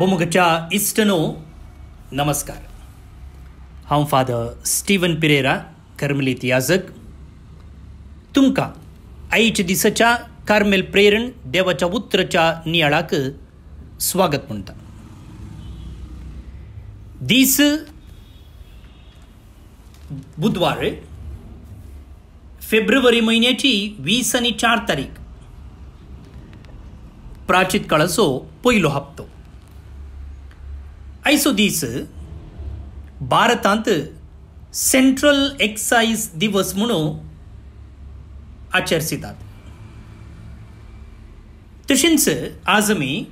बोमगच्या इस्टनो नमस्कार हांव father Steven Pereira कर्मली याजक तुमका आईच्या दिसाच्या कार्मेल प्रेरण देवाच्या उतराच्या नियाळाक स्वागत म्हणता दीस बुधवार फेब्रुवारी म्हयन्याची वीस आनी चार तारीख प्राचीत काळाचो पयलो हप्तो दीस भारतांत सेंट्रल एक्सायज दिवस म्हणून आचरसितात तशींच आज आमी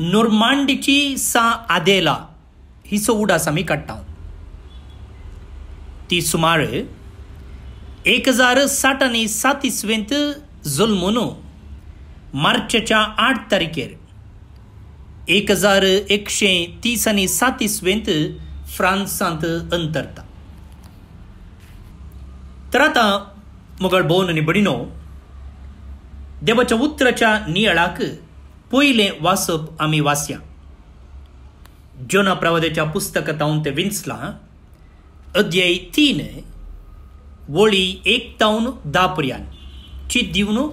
नोर्मांडीची सा आदेला ही उडास आमी काडटा ती सुमार एक हजार साठ आनी सात इसवेंत जल्मून मार्चच्या आठ तारखेर एक हजार एकशे तीस आणि सात इसवेंत फ्रान्सांत अंतरता तर आता मुघल भोवन आणि बडिनो देवाच्या उत्तराच्या नियाळाक पयलें वासप आम्ही वाचया जोना पुस्तक पुस्तकांत ते विंचला अध्याय तीन वळी एक तावन दापर्यान ची दिवन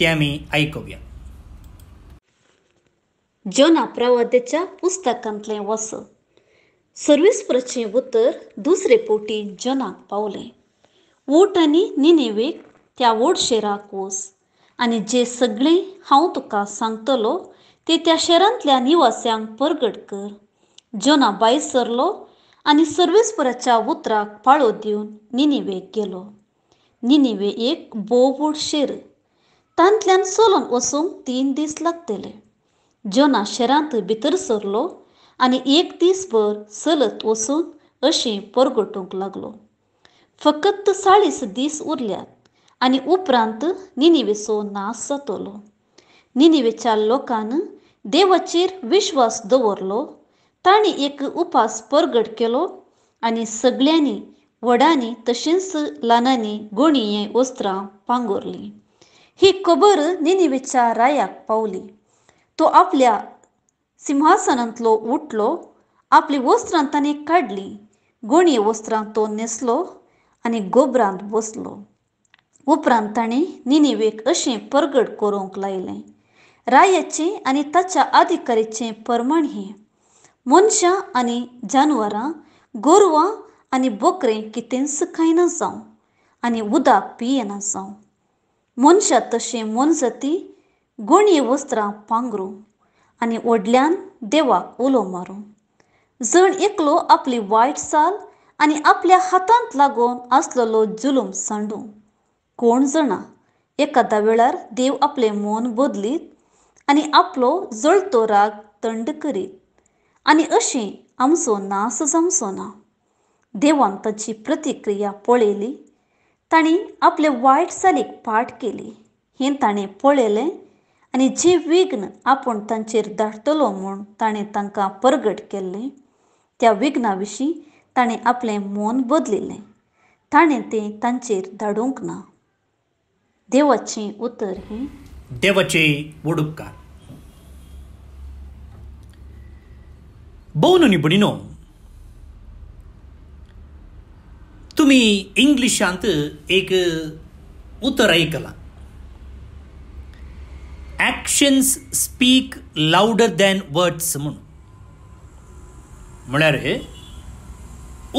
तें आमी जना प्रवाद्याच्या पुस्तकांतलें सर्विस प्रचे उतर दुसरे पोटी जनात पावले वोट आनी निनेवेक त्या वोट शेराक वच आनी जे सगळें हांव तुका सांगतलो ते त्या शेरांतल्या निवास्यांक परगट कर जोना भायर सरलो आनी सर्वेस्पराच्या उतराक पाळो दिवन निनिवेक गेलो निनिवे एक बोवड शेर तांतल्यान चलून वसूंक तीन दीस लागतले जोना शेरांत भितर सरलो आनी एक दीसभर चलत वचून अशी परगटूंक लागलो फकत चाळीस दीस उरल्यात आनी उपरांत निनिवेचो नाश जातलो निनिवेच्या लोकान देवाचेर विश्वास दवरलो तांणी एक उपास परगट केलो आनी सगळ्यांनी व्हडांनी तशेंच ल्हानांनी गोणीयें वस्त्रां पांगोरलीं ही खबर निनिवेच्या रायाक पावली तो आपल्या सिंहासनांतलो उठलो आपली वस्त्रां ताणें काडली गोणये वस्त्रां तो न्हेसलो आनी गोबरांत बसलो उपरांत ताणें निनिवेक अशें परगड करूंक लायलें रायाचें आनी ताच्या अधिकारीचें परमण हें मनशां आनी जानवरां गोरवां आनी बोकरें कितें खायना जावं आनी उदक पियेना जावं मनशां तशें मनजती गुणी वस्त्रां पांगरू आनी व्हडल्यान देवाक उलो मारूं जण एकलो आपली वायट साल आनी आपल्या हातांत लागून आसलेलो जुलूम सांडू कोण जणा एकादा वेळार देव आपलें मन बदलीत आनी आपलो जळतो राग थंड करीत आनी अशी आमचो नास जमचो ना देवान ताची प्रतिक्रिया पळयली तांणी आपले वायट चालीक पाठ केली हें ताणें पळयलें आनी जे विघ्न आपण तांचेर धाडटलो म्हूण ताणें तांकां परगट केल्लें त्या विघ्ना विशीं ताणें आपलें मोन बदलिल्लें ताणें तें तांचेर धाडूंक ना देवाचें उतर हें देवाचें वडुपकार भोवन निपुणिनो तुम्ही इंग्लिशांत एक उतर आयकलां actions speak louder than words म्हळ्यार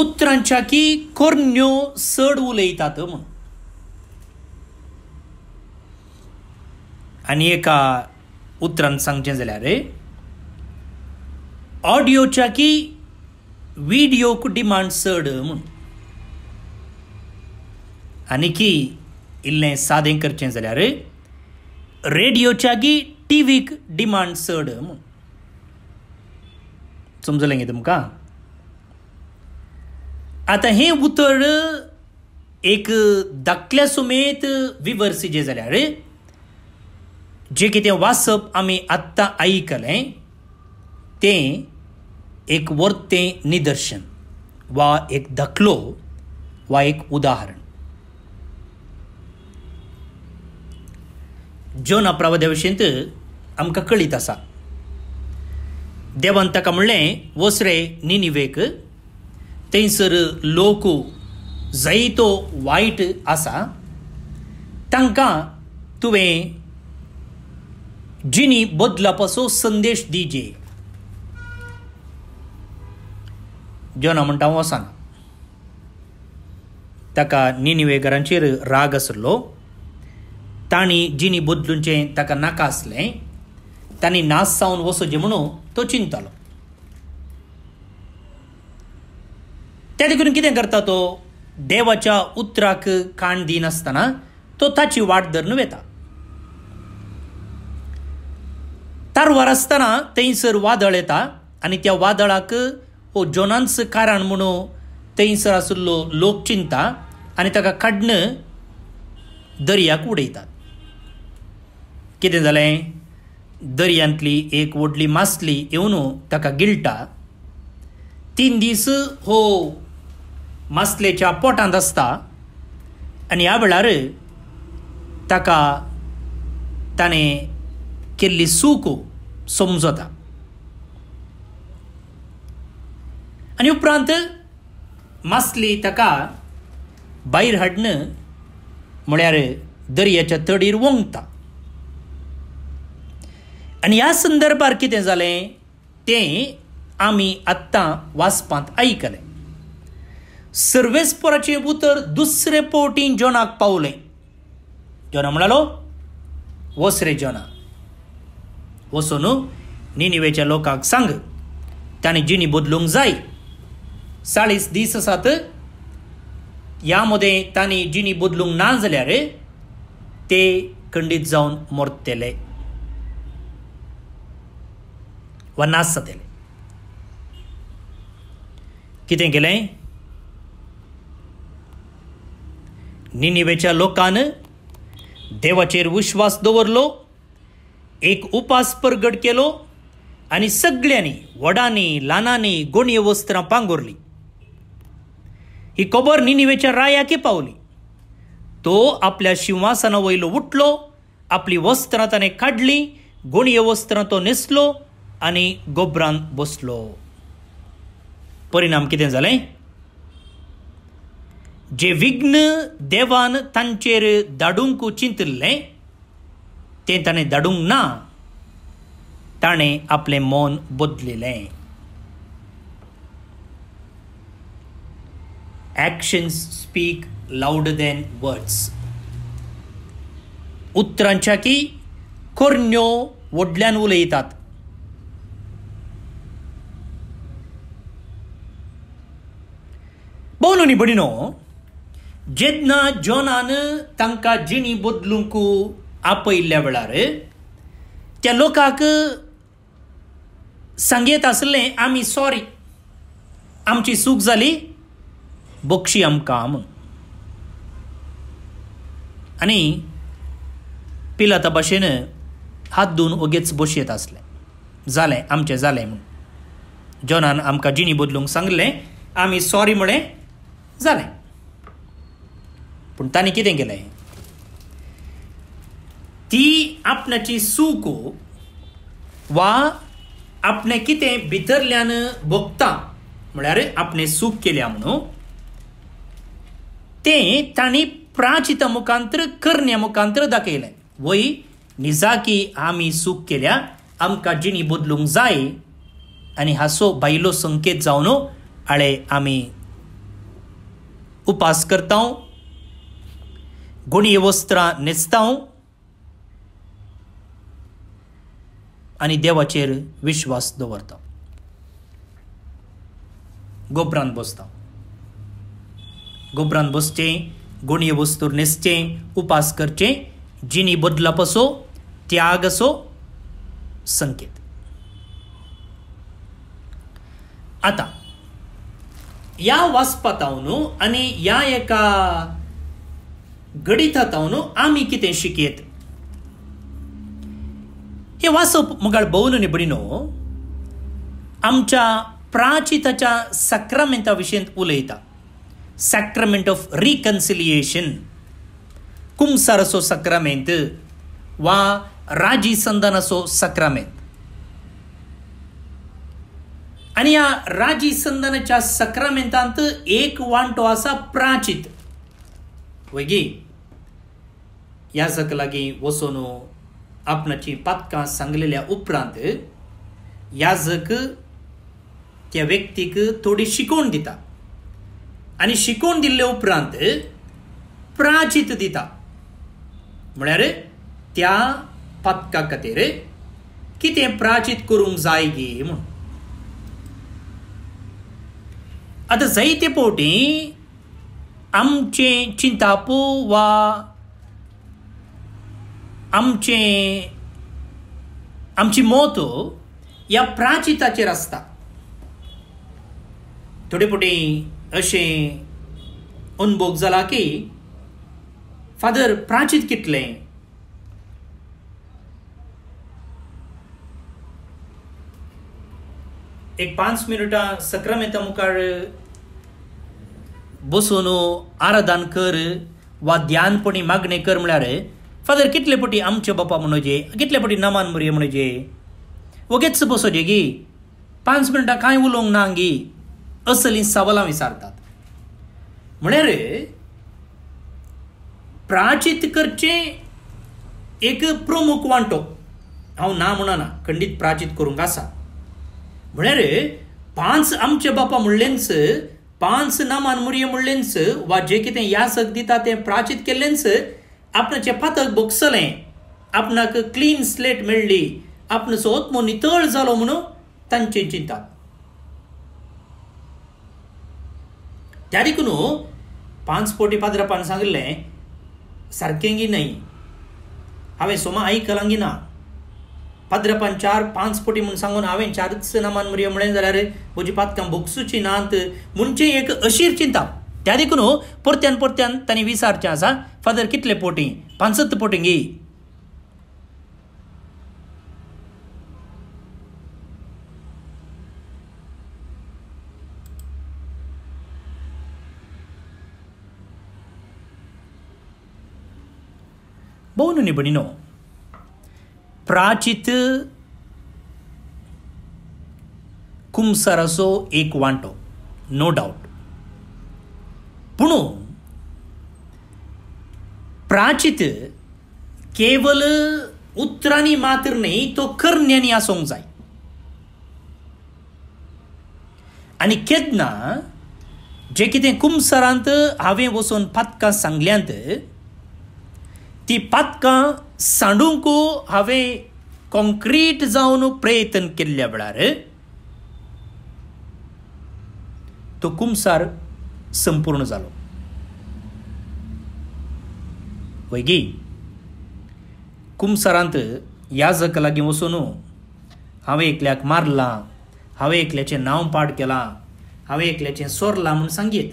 उतरांच्याकी कोरन्यो चड उलयतात म्हूण आनी एका उतरान सांगचें जाल्यार ऑडियोच्याकी व्हिडियोक डिमांड चड म्हूण आनीकी इल्लें सादें करचें जाल्यार ರೇಡಿಯೋಚಾಗಿ ಟಿವಿಗೆ डिमांड डिमांड समजलें गे तुमकां आता हे उतर एक धाकल्या सुमेत विवर्सी जे जाल्यार जे कितें वाचप आम्ही आत्ता ऐकले ते एक वर्तें निदर्शन वा एक धकलो वा एक उदाहरण जोन अपरावा देवशेंत आमकां कळीत आसा देवान ताका म्हणलें वसरे निनिवेक थंयसर लोक जायतो वायट आसा तांकां तुवें जिनी बदलापासो संदेश दिजे जोना म्हणटा वसान ताका निनिवेकरांचेर राग आसलो ತಾಣಿ ಜೀನಿ ಬೊದ್ಲುಂಚೆ ತಕ ನಕಾಸ್ಲೆ नास ನಾಸ್ वसो जे तो चिंतालो त्या देखून कितें करता तो देवाच्या उतराक कान दिनासतना तो ताची वाट धरून वेता तारवार आसतना थंयसर वादळ येता आणि त्या वादळाक हो जोनांच कारण म्हणून थंयसर आशिल्लो लोक चिंता आणि ताका काढणं दर्याक उडयतात कितें जालें दर्यांतली एक व्हडली मासली येवन हो, ताका गिळटा तीन दीस हो मासलेच्या पोटांत आसता आनी ह्या वेळार ताका ताणें केल्ली सूक समजता आनी उपरांत मासली ताका भायर हाडन म्हळ्यार दर्याच्या तडीर वोंगता आणि या संदर्भात कितें जालें तें आमी आत्तां वाचपांत आयकलें सर्वेस्पोराचे उतर दुसरे पावटी जॉनाक पावले जोना म्हणालो वस रे जॉना वचून निनिवेच्या लोकांक सांग ताणें जिणी बदलूंक जाय चाळीस दीस आसात ह्या मदें तांणी जिणी बदलूंक ना जाल्यार ते खंडीत जावन मरतले वन्नासतेले कितें केलें निनिवेच्या लोकान देवाचेर विश्वास दवरलो एक उपास परगट केलो आनी सगळ्यांनी वडांनी ल्हानांनी गोणये वस्त्रां पांगुरली ही खबर निनिवेच्या रायाके पावली तो आपल्या शिंवासना वयलो उठलो आपली वस्त्रां ताणें काढली गुणये वस्त्रां तो न्हेसलो आनी गोब्रांत बसलो परिणाम कितें जालें जे विघ्न देवान तांचेर धाडूंक चिंतिल्लें ते ताणें धाडूंक ना ताणें आपलें मन बदलिलें actions speak louder than words उतरांच्या की कोरण्यो वडल्यान उलयतात Bono ni Budino, ಜೆದ್ನ ಜೋನಾನ ತಂಕ ಜಿಣಿ ಬೊದ್ಲುಂಕು आपयल्ल्या वेळार त्या लोकांक सांगेत आसलें आमी सॉरी आमची सूख जाली बक्षी आमकां आनी पिलाता भाशेन हात धुवन ओगेच बसयेत आसले जालें आमचें जालें म्हूण जॉनान आमकां जिणी बदलूंक सांगलें आमी सॉरी म्हळें जालें पूण ताने कितें केलें ती आपणाची सुको वा आपणें कितें भितरल्यान भोगता म्हळ्यार आपणें सूख केल्या म्हणून तें तांणी प्राचित मुखांतर करण्या मुखांतर दाखयलें वय निजाकी आमी सूख केल्या आमकां जिणी बदलूंक जाय आनी हाचो बायलो संकेत जावन आळे आमी उपास करता हूं गुणीय वस्त्रां न्हेसता हूं आनी देवाचेर विश्वास दवरता गोबरान बसता गोबरान बसचे गुणीय वस्तूर नेसचे उपास करचे जिनी बदलप असो त्याग असो संकेत आता या वस्पताउनु आनी या एका गणितताउनु आमी कितें शिकेत हे वासप मुघाल भोवलो न्हू आमच्या प्राचीताच्या सक्रमेंता विशयंत उलयता सक्रमेंट ऑफ रिकन्सिलिएशन कुमसारसो सक्रमेंत वा राजी संदनसो सक्रमेंत आणि या राजी संदनाच्या सक्रामेंतांत एक वांटो असा प्राचित। वैगी याजक सक लागीं वचून आपणाची पातकां सांगलेल्या उपरांत याजक त्या व्यक्तीक थोडी शिकवण दिता आणि शिकवण दिल्ले उपरांत प्राचीत दिता म्हळ्यार त्या पातका खातीर कितें प्राचीत करूंक जाय गी म्हणून आता पोटी आमचे चिंतापू वा आमचे आमची मोत या प्राचिताचे आसता थोडे पुटी अशें उनभोग जाला की फादर प्राचीत कितलें एक पांच मिनिटां सक्रमेता मुखार बसून आराधन कर वा ध्यानपणी मागणे कर म्हळ्यार फादर कितले पटी आमचे बापा म्हणजे कितले पटी नमान मुरये म्हणजे वगेच बसोजे गी पांच मिनटां कांय उलोवंक ना गी असली सवालां विचारतात म्हळ्यार प्राचीत करचें एक प्रमुख वांटो हांव ना म्हणना खंडीत प्राचीत करूंक आसा म्हळ्यार पांच आमचे बापा म्हणलेच पांच नामान मुरी म्हणलेंच वा जे या यासक दिता तें प्राचीत केल्लेंच आपणाचे पातक बोगसले आपणाक क्लीन स्लेट मेळ्ळी आपण सोत्मो नितळ झालो म्हणून तांचे चिंता त्या देखून पांच पोटी पाद्रपान सांगले गी नाही हांवें सोमा आयकलांगी ना पाद्रपान चार पांच पटी म्हूण सांगून हांवें चारच नामान मुरयो म्हळें जाल्यार म्हजी पातकां बोक्सूची नात म्हणजे एक अशीर चिंता त्या देखून परत्यान परत्यान तांणी विचारचें आसा फादर कितले पोटी पांचत पोटिंगी भोवनुनी भणिनो प्राचित कुमसरसो एक वांटो नो no doubt. पुणो प्राचित केवल उत्तरानी मात्र नाही तो करण्यानी असं जाय आनी केतना जे किती कुमसरांत हावे वसून पातकां सांगल्यांत ती पातकां सांडूंक हांवें कॉन्क्रीट जावन प्रयत्न केल्ल्या वेळार तो कुमसार संपूर्ण जालो वैगी कुमसारांत ह्या जक लागीं वचून हांवें एकल्याक मारलां हांवें एकल्याचें नांव पाड केलां हांवें एकल्याचें सोरलां म्हूण सांगीत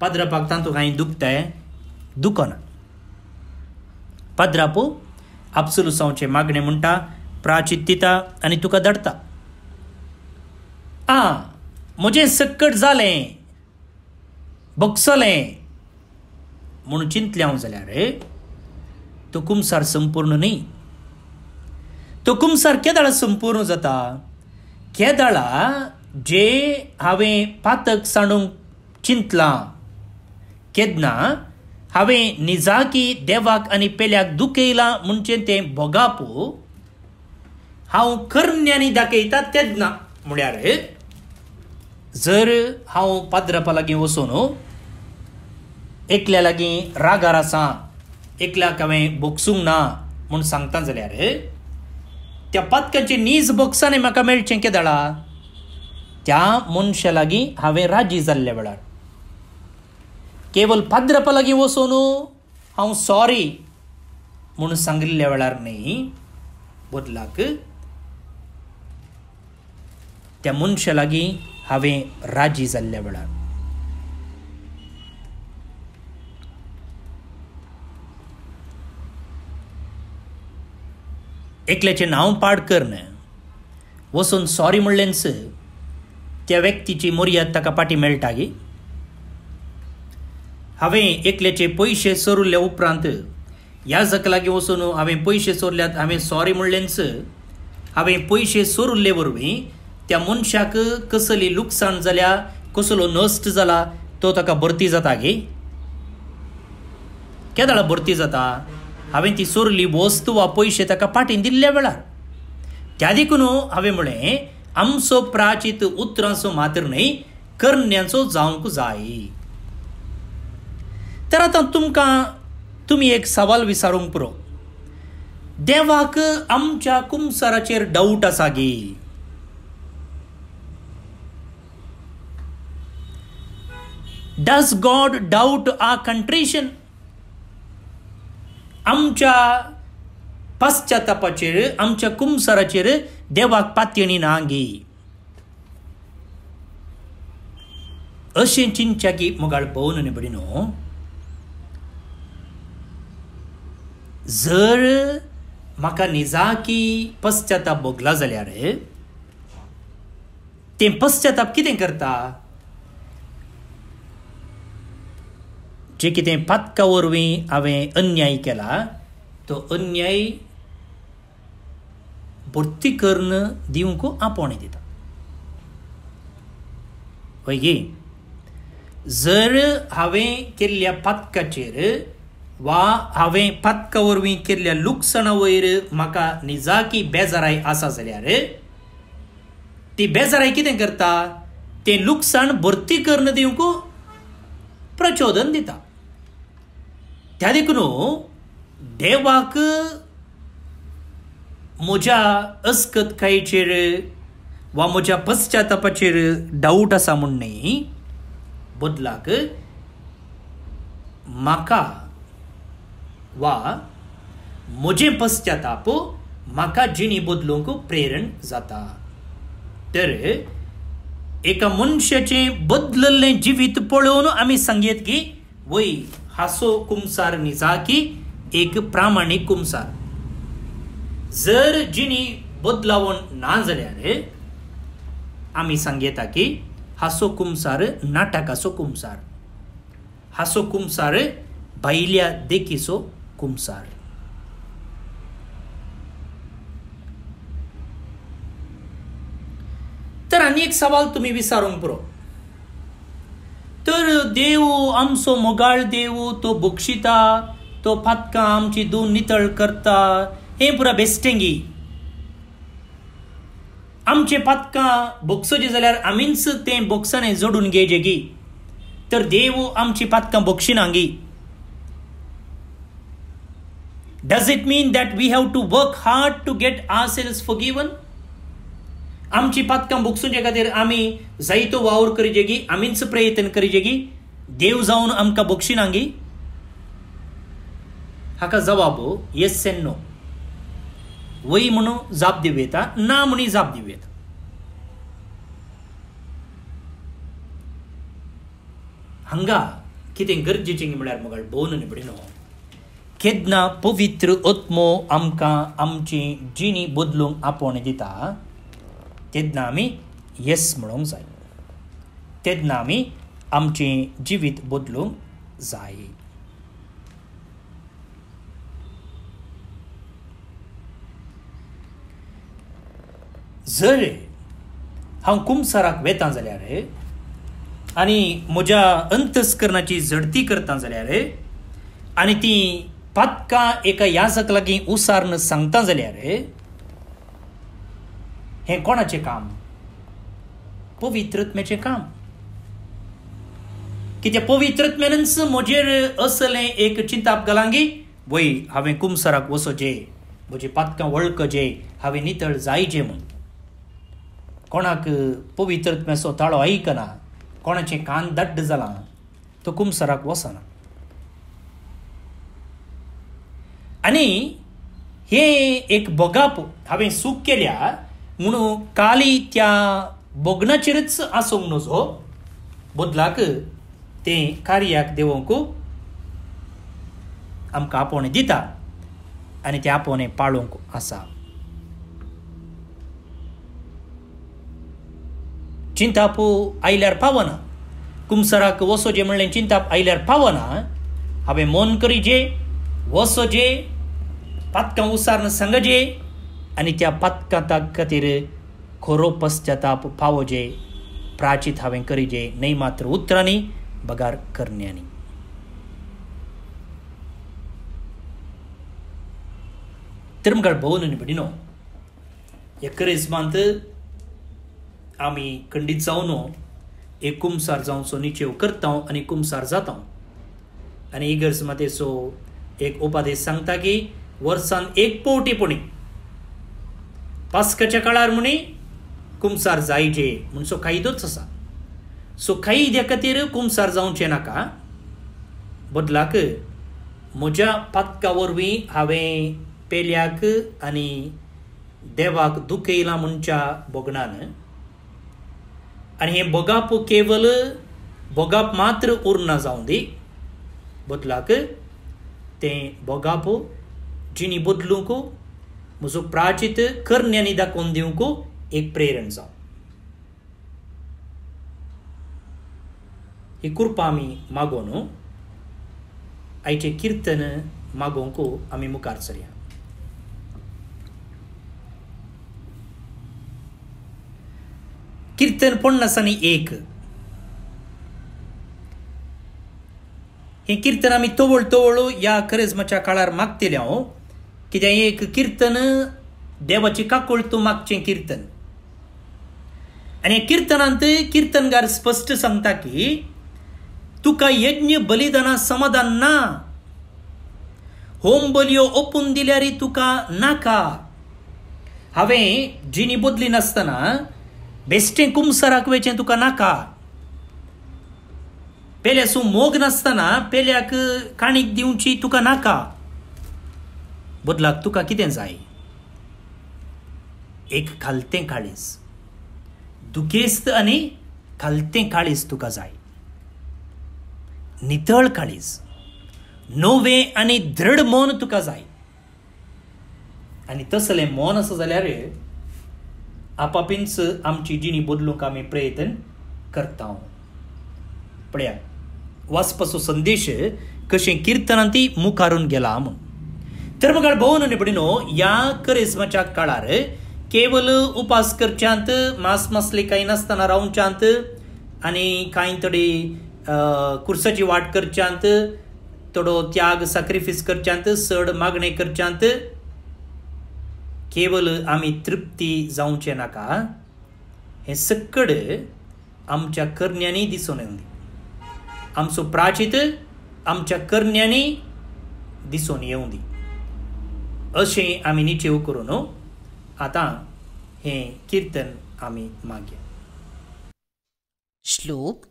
पाद्रपाक तुका हांवें दुखताय दुखना पद्रापू ಅಪ್ಸುಲು ಸಂಚೆ मागणे म्हणटा प्राचित्तिता आणि तुका दडता आ म्हजें सक्कट जालें बक्सलें म्हणून चिंतलें हांव जाल्यार तुकुमसार संपूर्ण न्ही तुकुमसार केदळ संपूर्ण जाता केदळा जे हांवें पातक सांडूंक चिंतलां केदना हांवें निजाकी देवाक आनी पेल्याक दुखयलां म्हणचें तें भोगापू हांव कर्ण्यानी दाखयता तेच ना म्हळ्यार जर हांव पाद्रपा लागीं वचून एकल्या लागीं रागार आसा एकल्याक हांवें बोक्सूंक ना म्हूण सांगता जाल्यार त्या पातकाची नीज बोक्सांनी म्हाका मेळचें केदळा त्या मनशा लागीं हांवें राजी जाल्ल्या वेळार केवळ भद्र लगी वो हांव सॉरी म्हणून सांगिल्ल्या वेळार न्ही बदलाक त्या मनशा लागीं हांवें राजी जाल्ल्या वेळार एकल्याचें नांव पाड न वसून सॉरी म्हणलेनच त्या व्यक्तीची मर्याद ताका पाटी मेळटा गी हांवें एकल्याचे पयशे सोरुल्या उपरांत ह्या लागीं वचून हांवें पयशे चोरल्यात हांवें सॉरी म्हणलेंच हांवें पयशे चोरुल्ले वरवीं त्या मनशाक कसली लुकसाण जाल्या कसलो नश्ट जाला तो ताका भरती जाता गे केदाळा भरती जाता हांवें ती चोरली वस्त वा पयशे ताका पाटीन दिल्ल्या वेळार त्या देखून हांवें म्हळें आमचो प्राचीत उतरांचो मात्र न्हय करण्याचो जावंक जाय तर आतां तुमकां तुमी एक सवाल विचारूंक पुरो देवाक आमच्या कुमसराचेर डाऊट आसा गे डज गॉड डाऊट आ कंट्रीशन आमच्या पाश्चातापाचेर आमच्या देवाक पातयणी ना गे अशें चिंतचें की मुगाळ पळोवन न्ही जर म्हाका निजाकी पश्चाताप भोगला जाल्यार तें पश्चाताप कितें करता जे कितें पातका वरवीं हांवें अन्याय केला तो अन्याय भरती करून दिवंक आपोवणे दिता हय गे जर हांवें केल्ल्या पातकाचेर वा हांवें पातकावरवीं केल्ल्या लुकसण वयर म्हाका निजाकी बेजाराय आसा जाल्यार ती बेजाराय कितें करता तें लुकसाण भरती करून दिवंक प्रचोदन दिता त्या देखून हो, देवाक म्हज्या अस्कतकायेचेर वा म्हज्या पश्चातापाचेर डाऊट आसा म्हूण न्ही बदलाक म्हाका वा मुझे पश्चाताप मका जिणी बदलूंक प्रेरण जाता तर एका मनशाचे बदलले जिवीत पळोवन आम्ही सांगीत की वय हासो कुमसार की एक प्रामाणीक कुमसार जर जिणी बदलावण ना जाल्यार आम्ही सांगेता की हासो कुमसार नाटकाचो कुमसार हासो कुमसार भायल्या देखीचो कुमसार तर आणि एक सवाल तुम्ही विचारूंक पुरो तर देव आमचो मोगाळ देव तो बोक्षिता तो फातकां आमची दून नितळ करता हे पुरा बेस्टेंगी आमचे पातकां बोक्सचे जाल्यार आमीच ते बोक्सने जोडून गेजेगी तर देव आमची पातकां बोक्षिनांगी Does it mean that we have to work hard to get ourselves forgiven? आमची पातकां भुगसूचे खातीर आमी जायतो वावर करिजेगी आमीच प्रयत्न गी देव जावन आमकां बक्षिनांगी हाका जबाब येस एन नो वय म्हणू जाप दिव येता ना म्हणी जाप दिव येता हांगा कितें गरजेचें म्हळ्यार मुगाळ भोवन निबडी न्हू खेदना पवित्र ओत्मो आमकां आमची जिणी बदलूंक आपोवणें दिता तेन्ना आमी येस म्हणूंक जाय तेन्ना आमी आमचें जिवीत बदलूंक जाय जर हांव कुमसाराक वेतां जाल्यार आनी म्हज्या अंतस्करणाची झडती करतां जाल्यार आनी ती पातकां एका यासाक लागी उसारन सांगता जाल्यार हे कोणाचे काम पवित्रत्म्याचे काम कित्या पवित्रत्म्यानच म्हजेर असले एक चिंताप घालांगी वय हांवें कुमसराक वसोचे म्हजी पातकां वळखचे हांवें नितळ जायचे म्हूण कोणाक पवित्रत्म्याचो ताळो आयकना कोणाचें कान दड्ड जालां तो कुमसराक वसना आनी हे एक बगाप हांवें सूख केल्या म्हणून काली त्या बोगणाचेरच आसूंक नजो बदलाक ते कार्याक देवोंकू आमकां आपोवणें दिता आनी तें आपोवणें पाळूंक आसा चिंताप आयल्यार पावना कुमसराक जे म्हणलें चिंताप आयल्यार पावना हांवें मोन करी जे वसो जे पातकां उसारण सांगजे आणि त्या खोरो पश्चाताप खोरोप्चातापोजे प्राचीत हावे करीजे नाही मात्र उत्तरांनी करण्यानी करण्यानीमगळ भोवन आणि करिज्मात आम्ही खंडीत जाऊनो एक कुमसार जाऊन सो निचे करता आणि कुमसार जाता आणि इगर्ज माते सो एक उपादेश सांगता की वर्सान एक पोवटी पुणे पास्कच्या काळार म्हणे कुमसार जायचे म्हूण सो कायदोच आसा सो कायद्या खातीर कुमसार जावचें नाका बदलाक म्हज्या पातका वरवीं हांवें पेल्याक आनी देवाक दुखयला म्हणच्या बोगणान आनी हें बोगाप केवल बोगाप मात्र उरना जावं दी बदलाक तें बोगाप जिनी बुदलू को प्राचीत प्राचित करने निदा कोंदियों को एक प्रेरण जावं ही कृपा आम्ही मागोनो आईचे कीर्तन मागोंको आम्ही मुखार सरया कीर्तन पन्नास एक हे कीर्तन आम्ही तवळ तवळ या करिज्माच्या काळार मागतेले हांव कित्याक एक कीर्तन देवाची काकुळ तूं मागचे कीर्तन आनी कीर्तनांत किर्तनांत किर्तनगार स्पश्ट सांगता की तुका यज्ञ बलिदाना समाधान ना होम बलियो ओपून दिल्यारी तुका नाका हांवें जिणी बदली नासतना बेश्टें कुमसराक वेचें तुका नाका पेल्यासून मोग नासतना पेल्याक काणीक दिवची तुका नाका बदलाक तुका कितें जाय एक खालते काळीज दुखेस्त आनी खालतें काळीज तुका जाय नितळ काळीज नोवे आनी दृढ मोन तुका जाय आनी तसलें मोन आसा जाल्यार आपापिंच आमची जिणी बदलूंक आमी प्रयत्न करता पळया वाचपाचो संदेश कशें ती मुखारून गेला म्हूण तर मग ಧರ್ಮಗಳ ನಿಪಡಿನೋ या ಕರಿಸ್ಮच्या काळार केवल उपास करच्यांत मांस मासले कांय नासतना रावच्यांत आनी कांय थोडी कुर्साची वाट करच्यांत थोडो त्याग सॅक्रिफीस करच्यांत सड मागणे करच्यांत केवल आम्ही तृप्ती जाऊचे नाका हे सकड आमच्या करण्यानी दिसून येवन आमचो प्राचित आमच्या करण्यानी दिसून येवं दी असे आम्ही निचेव करू न्हू आता हे कीर्तन आम्ही मागे श्लोक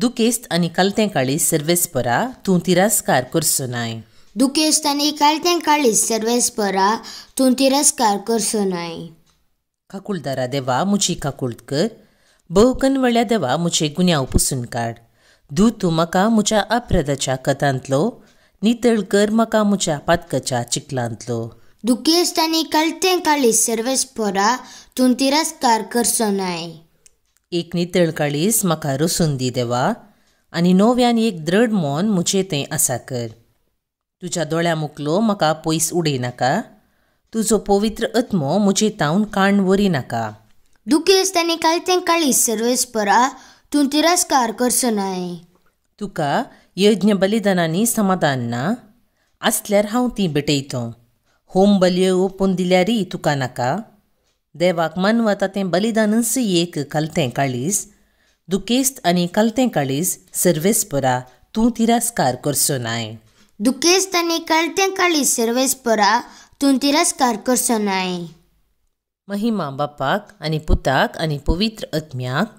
दुखेस्त आणि कलते काळी सर्वेस्परा तू तिरस्कार करसो नाय दुखेस्त आणि कलते काळी सर्वेस्परा परा तिरस्कार करसो नाय काकुळदारा देवा मुची काकुळ कर वळ्या देवा मुचे गुन्याव पुसून काढ धू तू मका मुच्या अप्रदाच्या कथांतलो नितळ कर मका मुच्या पातकच्या चिखलांतलो Dukiestani kalten kali zerbezpora करसो कर्सोनाय एक नितळ काळीस म्हाका रोसून दी देवा आनी नव्यान एक दृढ मोन म्हजें थंय आसा कर तुज्या दोळ्या मुकलो म्हाका पयस उडयनाका तुजो पवित्र अत्मो म्हजे तावन काण वरी नाका दुखेस ताणी कालतें काळीस सर्वेस्परा तूं तिरस्कार करसो नाय तुका यज्ञ बलिदानांनी समाधान ना आसल्यार हांव तीं भेटयतों होम बलयो ओपून दिल्यारी तुका नाका देवाक मानवता तें बलिदानच एक कलतें काळीस दुखेस्त आनी कलतें काळीस सर्वेस्परा तूं तिरस्कार करचो नाय दुखेस्त आनी कलतें काळीस सर्वेस्परा तूं तिरस्कार करसो नाय महिमा बापाक आनी पुताक आनी पवित्र आत्म्याक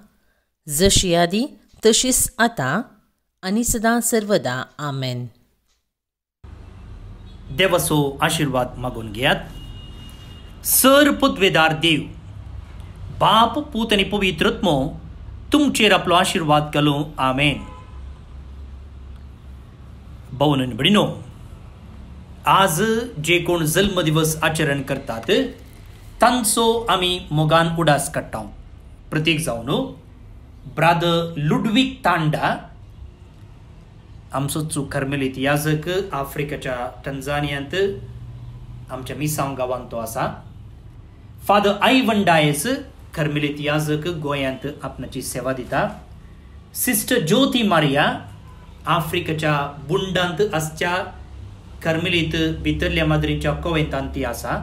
जशी आदी तशीच आता आनी सदा सर्वदा आमेन देवसो आशीर्वाद मागून घेयात सर पदवेदार देव बाप पूत आणि पवित्रत्मो तुमचेर आपलो आशीर्वाद घालूं आमेन आणि भडिनो आज जे कोण जल्म दिवस आचरण करतात तांचो आम्ही मोगान उडास काडटा प्रतीक जाऊन ब्रादर लुडवीक तांडा आमचं 카르멜리트 야즈그 आफ्रिकेच्या 탄자니안트 आमच्या 미상 गावांत असा फादर आई वंडायस कर्मिलित याजक गोयांत आपणाची सेवा दिता सिस्टर ज्योती मारिया आफ्रिकेच्या बुंडांत आसच्या कर्मिलीत भितरल्या माद्रीच्या कोवेंतान ती आसा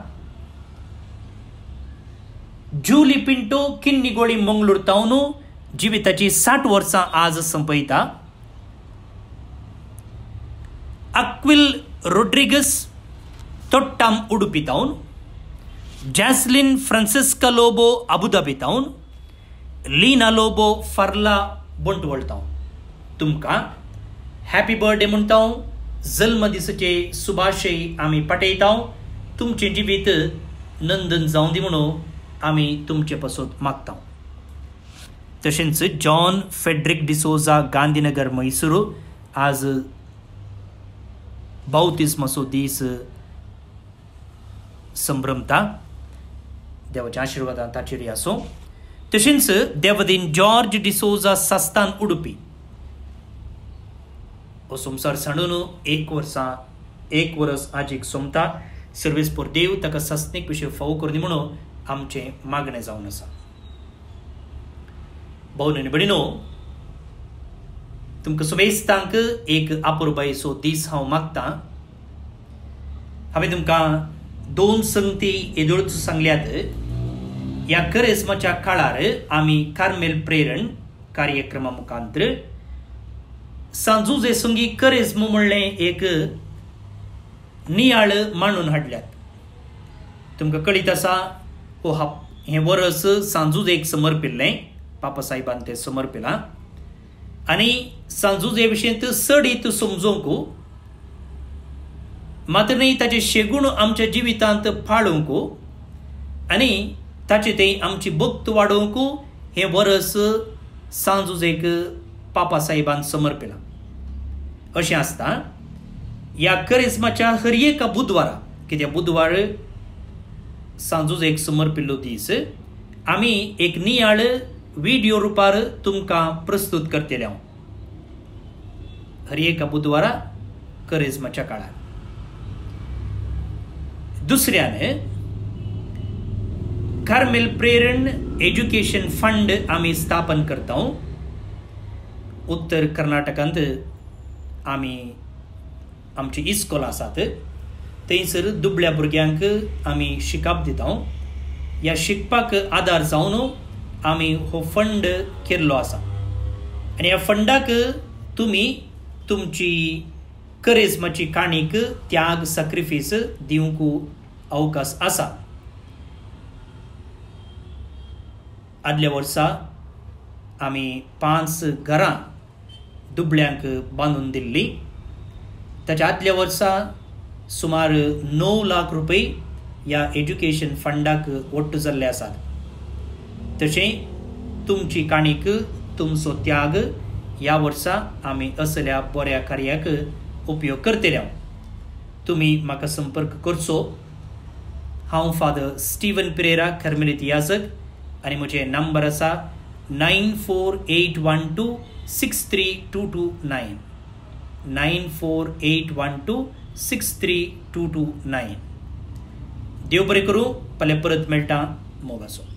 जुली पिंटो किन्निगोळी मंगळूर तावनू जिविताची साठ वर्सां आज संपयता Aquil Rodrigues Tottam town Jasleen Francisca Lobo Abu Dhabi town Leena Lobo Farla town तुमका हॅपी बर्थडे म्हणतो जन्मदिसचे सुभाष आम्ही पटैतं तुमचे जिबीत नंदन जाऊ दे तुमचे पासून मागत तसेच जॉन फेड्रिक डिसोझा गांधीनगर मैसूर आज असो दीस संभ्रमता देवाच्या आशिर्वादान ताचेरी आसूं तशींच देवदीन जॉर्ज डिसोजा सस्तान उडपी हो संसार सांडून एक वर्सां एक वरस आजीक सोमता पोर देव ताका सस्तेक विशय फावो करून म्हणून आमचें मागणें जावन आसा तुमक सुबेस्तांक एक अपुरबाई सो दीस हांव मागतां हांवें तुमकां दोन संगती येदोळच सांगल्यात या करेस्माच्या काळार आमी कार्मेल प्रेरण कार्यक्रमा मुखांतर सांजू जे संगी करेस्म म्हणलें एक नियाळ मांडून हाडल्यात तुमकां कळीत आसा हो हा हें वरस सांजूच एक समर्पिल्लें बापासाहेबान तें समर्पिलां सांजू जे विषयी सडी तू समजोंकू मात्र नाही ताचे शेगुण आमच्या जिवितांत फाळूक आणि ताचे ते आमची भक्त वाडोवंकू हे वरस सांजुजेक पापा साहेबान समर्पिलां अशें आसता ह्या करिस्माच्या हर एका बुधवारा कित्याक बुधवार एक समर्पिल्लो दीस आम्ही एक नियाळ वीडियो रुपार तुमकां प्रस्तुत करते हांव हर एका बुधवारा करेजमाच्या काळार दुसऱ्यान कार्मेल प्रेरण एज्युकेशन फंड आमी स्थापन करता उत्तर कर्नाटकांत आमी आमची इस्कॉल आसात थंयसर दुबळ्या भुरग्यांक आमी शिकप दिता ह्या शिकपाक आदार जावन आमी हो फंड केल्लो आसा आनी ह्या फंडाक तुमी तुमची करिज्माची काणीक त्याग सॅक्रिफीस दिवंक अवकाश आसा आदल्या वर्सा आमी पांच घरां दुबळ्यांक बांदून दिल्ली ताच्या आदल्या वर्सा सुमार णव लाख रुपये ह्या एज्युकेशन फंडाक वट्ट जाल्ले आसात तशें तुमची काणीक तुमचो त्याग ह्या वर्सा आमी असल्या बऱ्या कार्याक उपयोग करतल्या तुम्ही म्हाका संपर्क करचो हांव फादर स्टीवन पिरेरा खर्मेलीत याजक आनी म्हजें नंबर आसा nine four eight one two six three two two nine nine four eight one two six three two two nine देव बरें करूं फाल्यां परत मेळटा मोगाचो